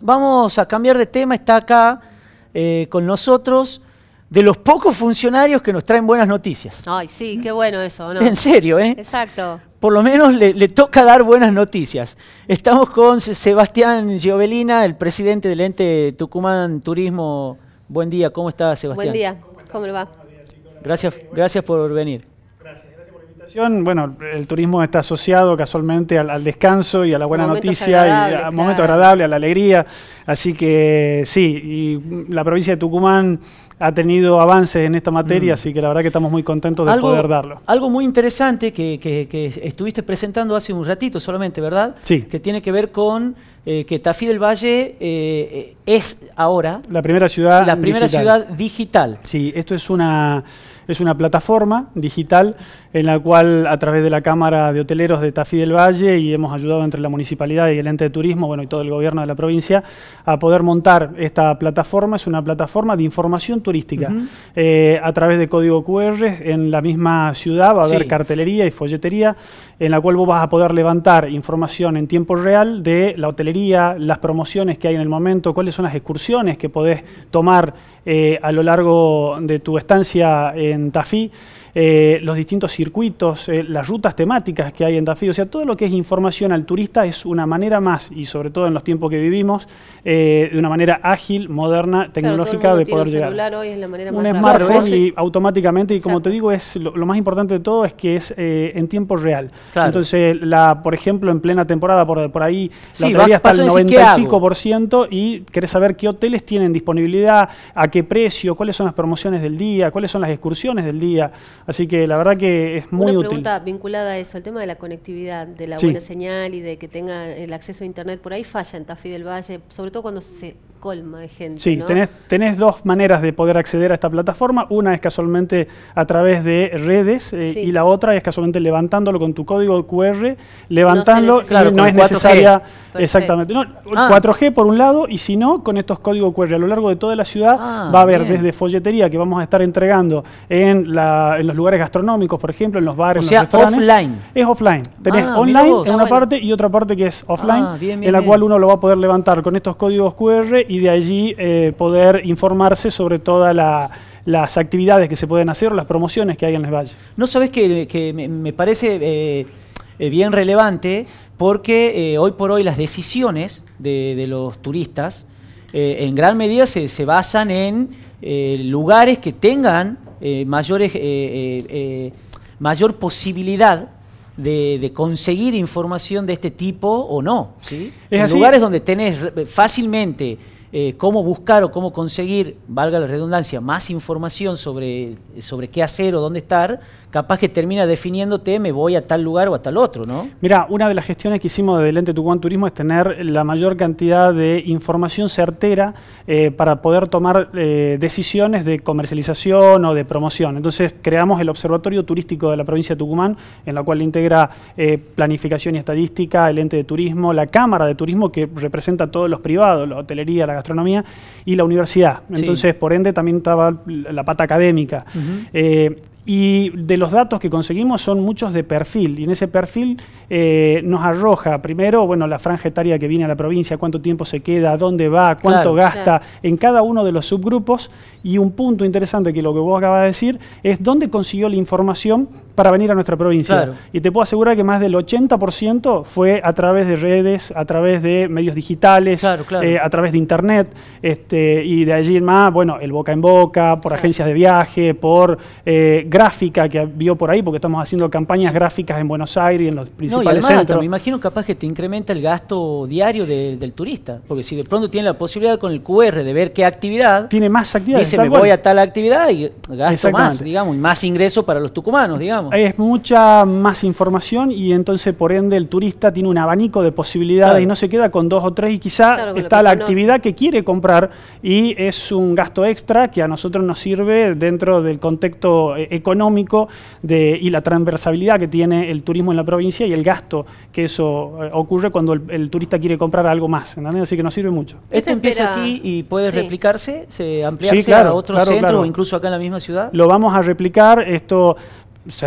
vamos, a cambiar de tema, está acá eh, con nosotros de los pocos funcionarios que nos traen buenas noticias. Ay, sí, qué bueno eso, En serio, ¿eh? Exacto. Por lo menos le, toca dar buenas noticias. Estamos con Sebastián Giovelina, el presidente del ente Tucumán Turismo. Buen día, ¿cómo está Sebastián? Buen día, ¿cómo, le va? Gracias, gracias por venir. gracias bueno, el turismo está asociado casualmente al, descanso y a la buena noticia, y a momentos agradables, a la alegría. Así que sí, y la provincia de Tucumán ha tenido avances en esta materia, mm. así que la verdad que estamos muy contentos de poder darlo. Algo muy interesante que, estuviste presentando hace un ratito solamente, ¿verdad? Sí. Que tiene que ver con eh, que Tafí del Valle eh, es ahora... La primera ciudad La primera ciudad digital. Sí, esto es una es una plataforma digital en la cual a través de la Cámara de Hoteleros de Tafí del Valle y hemos ayudado entre la municipalidad y el ente de turismo, bueno, y todo el gobierno de la provincia, a poder montar esta plataforma. Es una plataforma de información turística. Eh, a través de código QR en la misma ciudad va a haber cartelería y folletería en la cual vos vas a poder levantar información en tiempo real de la hotelería, las promociones que hay en el momento, cuáles son las excursiones que podés tomar eh, a lo largo de tu estancia en Tafí eh, los distintos circuitos, eh, las rutas temáticas que hay en Tafí. O sea, todo lo que es información al turista es una manera más, y sobre todo en los tiempos que vivimos, eh, de una manera ágil, moderna, tecnológica de poder llegar. Hoy en la manera un smartphone y automáticamente, y como te digo, es lo, más importante de todo es que es en tiempo real. Entonces, la, por ejemplo, en plena temporada, por, por ahí, sí, todavía está el 90 y pico por ciento, y querés saber qué hoteles tienen disponibilidad, a qué precio, cuáles son las promociones del día, cuáles son las excursiones del día. Así que la verdad que es muy útil. Una pregunta vinculada a eso, el tema de la conectividad, de la buena señal y de que tenga el acceso a Internet por ahí falla en Tafí del Valle, sobre todo cuando se colma de gente. Sí, tenés, dos maneras de poder acceder a esta plataforma. Una es casualmente a través de redes eh, y la otra es casualmente levantándolo con tu código QR, levantándolo, no, no es necesaria. Exactamente. 4G ah. por un lado y si no, con estos códigos QR a lo largo de toda la ciudad ah, va a haber desde folletería que vamos a estar entregando en, en los lugares gastronómicos, por ejemplo, en los bares, o los restaurantes. offline. Es offline. Tenés ah, online en una parte y otra parte que es offline, en la cual uno lo va a poder levantar con estos códigos QR y y de allí eh, poder informarse sobre todas las actividades que se pueden hacer las promociones que hay en los valles. No sabes que, me, parece eh, eh, bien relevante porque hoy por hoy las decisiones de, los turistas en gran medida se, basan en lugares que tengan mayores, mayor posibilidad de, conseguir información de este tipo o no. ¿sí? en lugares donde tenés fácilmente eh, cómo buscar o cómo conseguir, valga la redundancia, más información sobre, sobre qué hacer o dónde estar, capaz que termina definiéndote, me voy a tal lugar o a tal otro, ¿no? Mira, una de las gestiones que hicimos del Ente Tucumán Turismo es tener la mayor cantidad de información certera eh, para poder tomar eh, decisiones de comercialización o de promoción. Entonces creamos el Observatorio Turístico de la provincia de Tucumán, en la cual integra planificación y estadística, el ente de turismo, la Cámara de Turismo que representa a todos los privados, la hotelería, la astronomía y la universidad. Entonces, por ende, también estaba la pata académica. Y de los datos que conseguimos son muchos de perfil, y en ese perfil eh, nos arroja primero, bueno, la franja etaria que viene a la provincia, cuánto tiempo se queda, dónde va, cuánto gasta, en cada uno de los subgrupos, y un punto interesante que lo que vos acabas de decir es dónde consiguió la información para venir a nuestra provincia. Y te puedo asegurar que más del 80% fue a través de redes, a través de medios digitales, eh, a través de internet, este, y de allí en más, bueno, el boca en boca, por agencias de viaje, por... Eh, gráfica que vio por ahí, porque estamos haciendo campañas gráficas en Buenos Aires y en los principales no, centros. Me imagino capaz que te incrementa el gasto diario del turista, porque si de pronto tiene la posibilidad con el QR de ver qué actividad... Tiene más actividades. Dice, me voy a tal actividad y gasto más, digamos, y más ingreso para los tucumanos, digamos. Es mucha más información y entonces, por ende, el turista tiene un abanico de posibilidades y no se queda con dos o tres y quizá está la actividad que quiere comprar y es un gasto extra que a nosotros nos sirve dentro del contexto económico económico de, y la transversabilidad que tiene el turismo en la provincia y el gasto que eso eh, ocurre cuando el, turista quiere comprar algo más. Así que nos sirve mucho. ¿Esto empieza aquí y puede replicarse, se ampliarse a otro centros centro o incluso acá en la misma ciudad? Lo vamos a replicar. Esto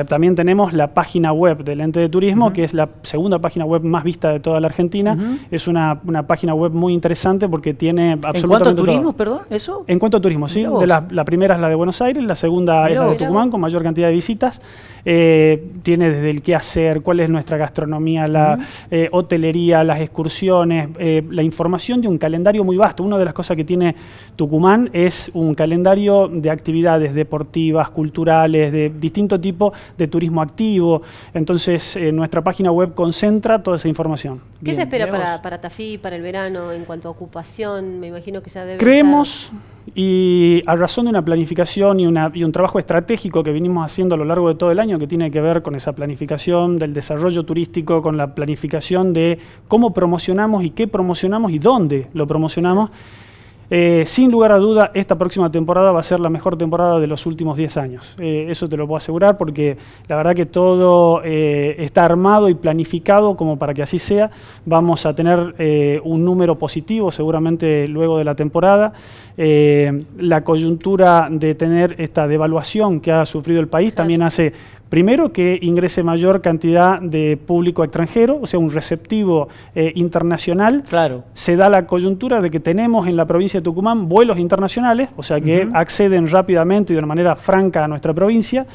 también tenemos la página web del ente de turismo, que es la segunda página web más vista de toda la Argentina. Es una, página web muy interesante porque tiene absolutamente. ¿En cuanto a turismo, perdón? ¿Eso? En cuanto a turismo, sí. la, primera es la de Buenos Aires, la segunda es la de Tucumán, con mayor cantidad de visitas. Eh, tiene desde el qué hacer, cuál es nuestra gastronomía, la eh, hotelería, las excursiones, eh, la información de un calendario muy vasto. Una de las cosas que tiene Tucumán es un calendario de actividades deportivas, culturales, de distinto tipo de turismo activo. Entonces, eh, nuestra página web concentra toda esa información. ¿Qué se espera para, Tafí, para el verano, en cuanto a ocupación? Me imagino que Creemos. Y a razón de una planificación y, y, un trabajo estratégico que vinimos haciendo a lo largo de todo el año, que tiene que ver con esa planificación del desarrollo turístico, con la planificación de cómo promocionamos y qué promocionamos y dónde lo promocionamos, eh, sin lugar a duda, esta próxima temporada va a ser la mejor temporada de los últimos 10 años. Eh, eso te lo puedo asegurar porque la verdad que todo eh, está armado y planificado como para que así sea. Vamos a tener un número positivo seguramente luego de la temporada. la coyuntura de tener esta devaluación que ha sufrido el país también hace Primero, que ingrese mayor cantidad de público extranjero, o sea, un receptivo internacional. Claro. Se da la coyuntura de que tenemos en la provincia de Tucumán vuelos internacionales, o sea que acceden rápidamente y de una manera franca a nuestra provincia.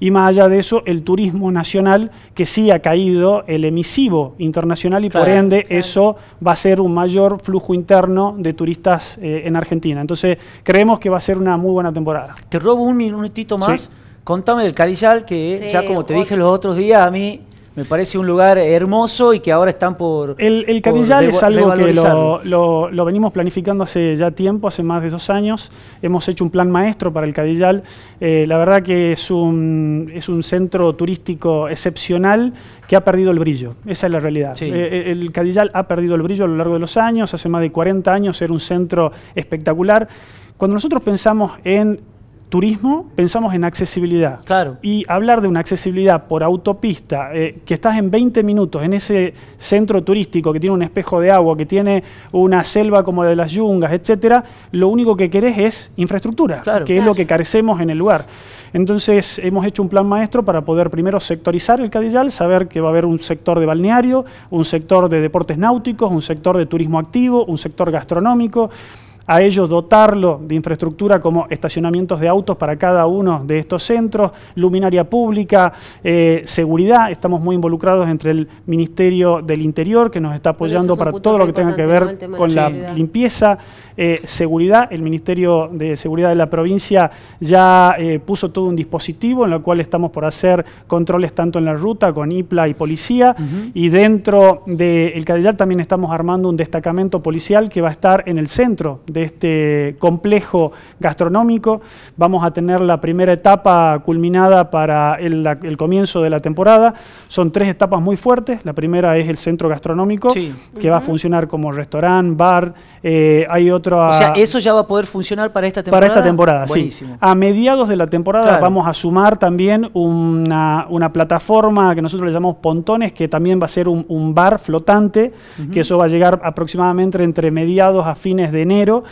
Y más allá de eso, el turismo nacional, que sí ha caído el emisivo internacional y por ende eso va a ser un mayor flujo interno de turistas eh, en Argentina. Entonces creemos que va a ser una muy buena temporada. Te robo un minutito más. Contame del Cadillal, que ya como te dije los otros días, a mí me parece un lugar hermoso y que ahora están por. El, el Cadillal es algo que lo, venimos planificando hace ya tiempo, hace más de dos años. Hemos hecho un plan maestro para el Cadillal. Eh, la verdad que es un, es un centro turístico excepcional que ha perdido el brillo. Esa es la realidad. Eh, eh, el Cadillal ha perdido el brillo a lo largo de los años. Hace más de 40 años era un centro espectacular. Cuando nosotros pensamos en turismo, pensamos en accesibilidad. Y hablar de una accesibilidad por autopista, eh, que estás en 20 minutos en ese centro turístico que tiene un espejo de agua, que tiene una selva como la de las yungas, etcétera, lo único que querés es infraestructura, que es lo que carecemos en el lugar. Entonces, hemos hecho un plan maestro para poder primero sectorizar el Cadillal, saber que va a haber un sector de balneario, un sector de deportes náuticos, un sector de turismo activo, un sector gastronómico a ello dotarlo de infraestructura como estacionamientos de autos para cada uno de estos centros, luminaria pública, eh, seguridad, estamos muy involucrados entre el Ministerio del Interior, que nos está apoyando para todo lo que tenga que ver con, la limpieza, eh, seguridad, el Ministerio de Seguridad de la provincia ya eh, puso todo un dispositivo en el cual estamos por hacer controles tanto en la ruta con IPLA y policía, y dentro del de también estamos armando un destacamento policial que va a estar en el centro de este complejo gastronómico. Vamos a tener la primera etapa culminada para el, comienzo de la temporada. Son tres etapas muy fuertes. La primera es el centro gastronómico, que va a funcionar como restaurante, bar. Eh, hay otro... o sea, eso ya va a poder funcionar para esta temporada. Para esta temporada, sí. A mediados de la temporada vamos a sumar también una, una, plataforma que nosotros le llamamos Pontones, que también va a ser un, bar flotante, que eso va a llegar aproximadamente entre mediados a fines de enero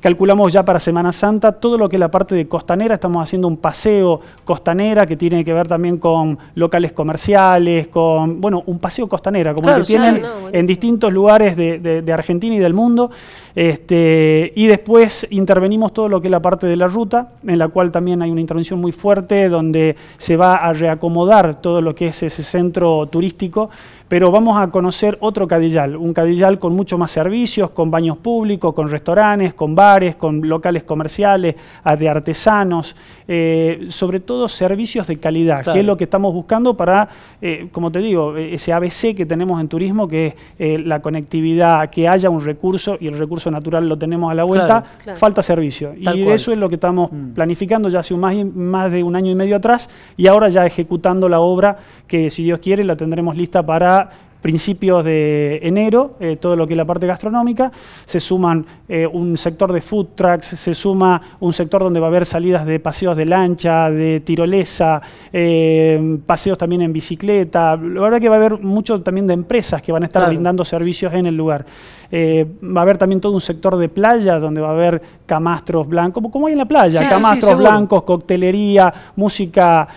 Calculamos ya para Semana Santa todo lo que es la parte de costanera, estamos haciendo un paseo costanera que tiene que ver también con locales comerciales, con, bueno, un paseo costanera, como lo tienen en distintos lugares de, Argentina y del mundo. Este, y después intervenimos todo lo que es la parte de la ruta, en la cual también hay una intervención muy fuerte donde se va a reacomodar todo lo que es ese centro turístico pero vamos a conocer otro Cadillal, un Cadillal con mucho más servicios, con baños públicos, con restaurantes, con bares, con locales comerciales, de artesanos, eh, sobre todo servicios de calidad, que es lo que estamos buscando para, eh, como te digo, eh, ese ABC que tenemos en turismo, que es la conectividad, que haya un recurso y el recurso natural lo tenemos a la vuelta, falta servicio. y eso es lo que estamos mm. planificando ya hace más, más de un año y medio atrás y ahora ya ejecutando la obra que si Dios quiere la tendremos lista para principios de enero, eh, todo lo que es la parte gastronómica, se suman eh, un sector de food trucks, se suma un sector donde va a haber salidas de paseos de lancha, de tirolesa, eh, paseos también en bicicleta, la verdad que va a haber mucho también de empresas que van a estar brindando servicios en el lugar. va a haber también todo un sector de playa donde va a haber camastros blancos, como hay en la playa, camastros blancos, coctelería, música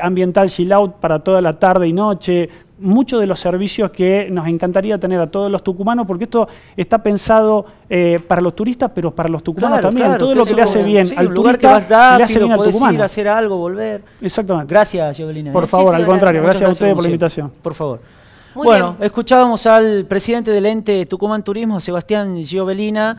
ambiental chill out para toda la tarde y noche, muchos de los servicios que nos encantaría tener a todos los tucumanos, porque esto está pensado eh, para los turistas, pero para los tucumanos también. Todo lo que le hace bien al turista, que vas le hace a hacer algo, volver. Exactamente. Gracias, Jovelina. Por ¿eh? favor, al contrario, gracias, a ustedes por la invitación. Por favor. bueno, escuchábamos al presidente del ente Tucumán Turismo, Sebastián Giovelina.